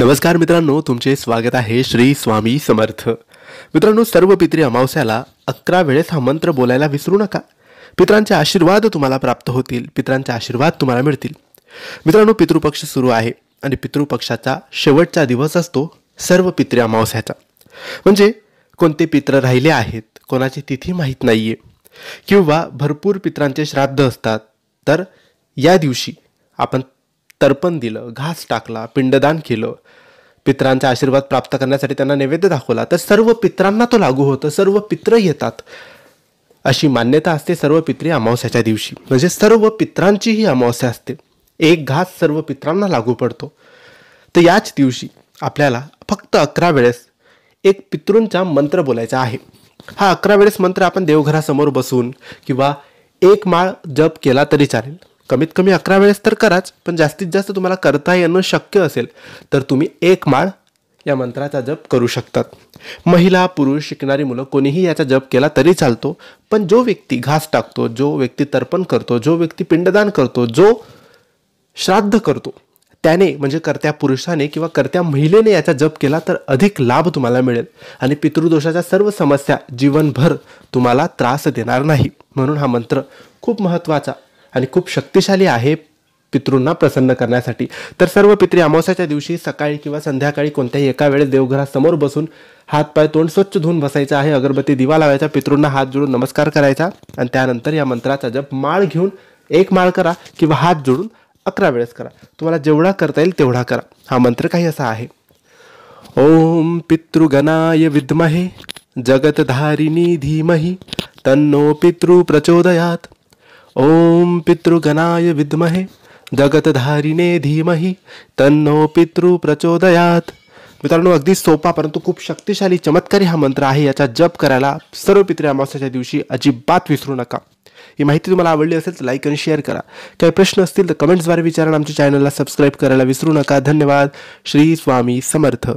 नमस्कार मित्रांनो तुमचे स्वागत आहे श्री स्वामी समर्थ मित्रांनो सर्व पित्री अमावस्याला अकरा वेळेस हा मंत्र बोलायला विसरू नका पित्रांचे आशीर्वाद तुम्हाला प्राप्त होतील पित्रांचे आशीर्वाद तुम्हाला मिळतील मित्रांनो पितृपक्ष सुरू आहे आणि पितृपक्षाचा शेवटचा दिवस असतो सर्व पित्री अमावस्याचा म्हणजे कोणते पित्र राहिले आहेत कोणाची तिथी माहीत नाही आहे किंवा भरपूर पित्रांचे श्राद्ध असतात तर या दिवशी आपण तर्पण दिलं घास टाकला पिंडदान केलं पित्रांचा आशीर्वाद प्राप्त करण्यासाठी त्यांना नैवेद्य दाखवला तर सर्व पित्रांना तो लागू होतो सर्व पित्र येतात अशी मान्यता असते सर्व पित्री अमावस्याच्या दिवशी म्हणजे सर्व पित्रांची ही अमावस्या असते एक घास सर्व पित्रांना लागू पडतो तर याच दिवशी आपल्याला फक्त अकरा वेळेस एक पितृंचा मंत्र बोलायचा आहे हा अकरा वेळेस मंत्र आपण देवघरासमोर बसून किंवा एक माळ जप केला तरी चालेल कमीत कमी अकरा वेळेस तर कराच पण जास्तीत जास्त तुम्हाला करता येणं शक्य असेल तर तुम्ही एक माळ या मंत्राचा जप करू शकतात महिला पुरुष शिकणारी मुलं कोणीही याचा जप केला तरी चालतो पण जो व्यक्ती घास टाकतो जो व्यक्ती तर्पण करतो जो व्यक्ती पिंडदान करतो जो श्राद्ध करतो त्याने म्हणजे करत्या पुरुषाने किंवा करत्या महिलेने याचा जप केला तर अधिक लाभ तुम्हाला मिळेल आणि पितृदोषाच्या सर्व समस्या जीवनभर तुम्हाला त्रास देणार नाही म्हणून हा मंत्र खूप महत्त्वाचा आणि खूप शक्तिशाली आहे पितृंना प्रसन्न करण्यासाठी तर सर्व पितृ अमावस्याच्या दिवशी सकाळी किंवा संध्याकाळी कोणत्याही एका वेळेस देवघरासमोर बसून हात पाय तोंड स्वच्छ धुवून बसायचा आहे अगरबत्ती दिवा लावायचा पितृंना हात जोडून नमस्कार करायचा आणि त्यानंतर या मंत्राचा जप माळ घेऊन एक माळ करा किंवा हात जोडून अकरा वेळेस करा तुम्हाला जेवढा करता येईल तेवढा करा हा मंत्र काही असा आहे ओम पितृगणाय विद्महे जगतधारिणी धीमही तन्नो पितृ प्रचोदयात ओम पितृगणाय विद्महे जगतधारिणे धीमही तन्नो पितृ प्रचोदयात मित्रांनो अगदी सोपा परंतु खूप शक्तिशाली चमत्कारी हा मंत्र आहे याचा जप करायला सर्व पितृ अमावस्याच्या दिवशी अजिबात विसरू नका ही माहिती तुम्हाला आवडली असेल तर लाईक आणि शेअर करा काही प्रश्न असतील तर कमेंट्सद्वारे विचारा आमच्या चॅनलला सबस्क्राईब करायला विसरू नका धन्यवाद श्री स्वामी समर्थ